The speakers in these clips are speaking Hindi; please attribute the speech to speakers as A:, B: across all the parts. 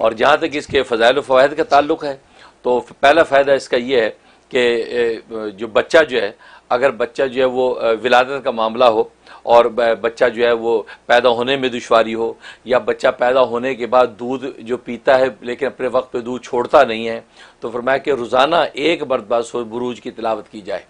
A: और जहाँ तक इसके फ़जाइल फ़वाद का ताल्लुक है तो पहला फ़ायदा इसका यह है कि जो बच्चा जो है अगर बच्चा जो है वो विलादत का मामला हो और बच्चा जो है वो पैदा होने में दुशारी हो या बच्चा पैदा होने के बाद दूध जो पीता है लेकिन अपने वक्त पर दूध छोड़ता नहीं है तो फरमाया कि रोज़ाना एक मरतबा सो बरूज की तलावत की जाए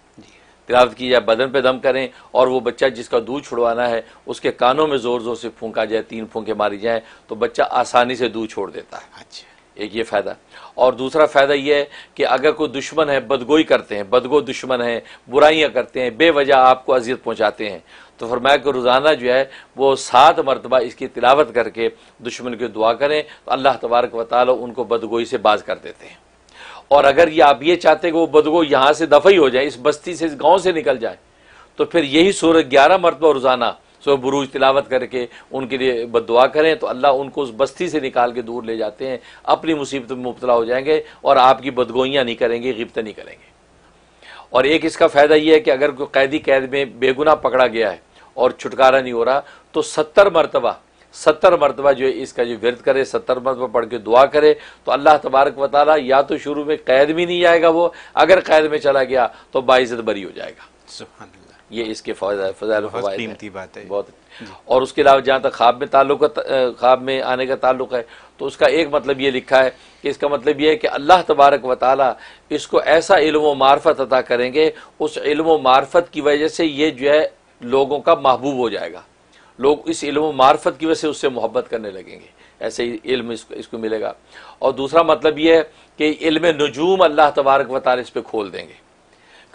A: तिलावत की जाए बदन पे दम करें और वो बच्चा जिसका दूध छुड़वाना है उसके कानों में ज़ोर ज़ोर से फूंका जाए तीन फूके मारी जाए तो बच्चा आसानी से दूध छोड़ देता है अच्छा एक ये फ़ायदा और दूसरा फ़ायदा ये है कि अगर कोई दुश्मन है बदगोई करते हैं बदगो दुश्मन है बुराइयाँ करते हैं बेवजह आपको अजियत पहुँचाते हैं तो फरमाया कि रोज़ाना जो है वो सात मरतबा इसकी तिलावत करके दुश्मन की दुआ करें तो अल्लाह तबारक वाली उनको बदगोई से बाज कर देते हैं और अगर ये आप ये चाहते कि वो बदगो यहाँ से दफा ही हो जाए इस बस्ती से इस गाँव से निकल जाए तो फिर यही सूरज ग्यारह मरतबा रोज़ाना सुबह बुरूज तिलावत करके उनके लिए बदुआ करें तो अल्लाह उनको उस बस्ती से निकाल के दूर ले जाते हैं अपनी मुसीबत में मुबतला हो जाएंगे और आपकी बदगोइयाँ नहीं करेंगे गिफ्त नहीं करेंगे और एक इसका फ़ायदा यह है कि अगर कोई कैदी कैद में बेगुनाह पकड़ा गया है और छुटकारा नहीं हो रहा तो सत्तर मरतबा सत्तर मरतबा जो है इसका जो व्यर्थ करे सत्तर मरतबा पढ़ के दुआ करे तो अल्लाह तबारक बता या तो शुरू में कैद भी नहीं जाएगा वो अगर कैद में चला गया तो बाइज़त बरी हो जाएगा ये इसके फजाइल कीमती बात है बहुत और उसके अलावा जहाँ तक ख्वाब में ताल्लुक ख्वाब में आने का ताल्लुक है तो उसका एक मतलब ये लिखा है कि इसका मतलब ये है कि अल्लाह तबारक व ताली इसको ऐसा इल्म मार्फत अदा करेंगे उस इल्म मार्फत की वजह से ये जो है लोगों का महबूब हो जाएगा लोग इस इल्म मार्फत की वजह से उससे मोहब्बत करने लगेंगे ऐसे ही इल्म इसको, इसको मिलेगा और दूसरा मतलब यह है कि इल्म नजूम अल्लाह तबारक वाल इस पर खोल देंगे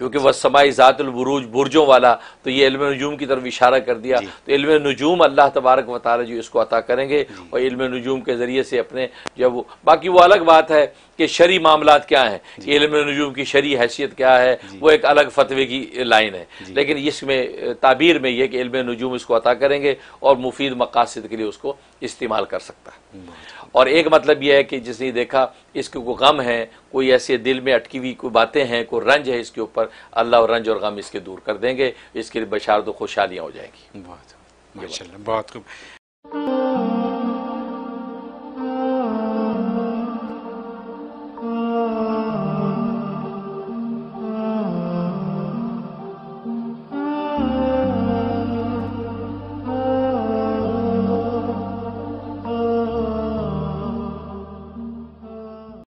A: क्योंकि वह समाई ज़ातुलबरूज बुरजों वाला तो ये इल्म नजूम की तरफ इशारा कर दिया तो इल्म नजूम अल्लाह तबारक व ताली जो इसको अता करेंगे और इल्म नजूम के ज़रिए से अपने जब बाकी वो अलग बात है कि शरी मामला क्या हैं इल्म नजूम की शरी हैसियत क्या है वो एक अलग फतवे की लाइन है लेकिन इसमें ताबीर में यह कि इल्म नजूम इसको अता करेंगे और मुफीद मकासद के लिए उसको इस्तेमाल कर सकता है अच्छा। और एक मतलब यह है कि जिसने देखा इसके को गम है कोई ऐसे दिल में अटकी हुई कोई बातें हैं कोई रंज है इसके ऊपर अल्लाह और रंज और गम इसके दूर कर देंगे इसके लिए बशारत खुशहालियाँ हो जाएंगी बहुत माशा बहुत खूब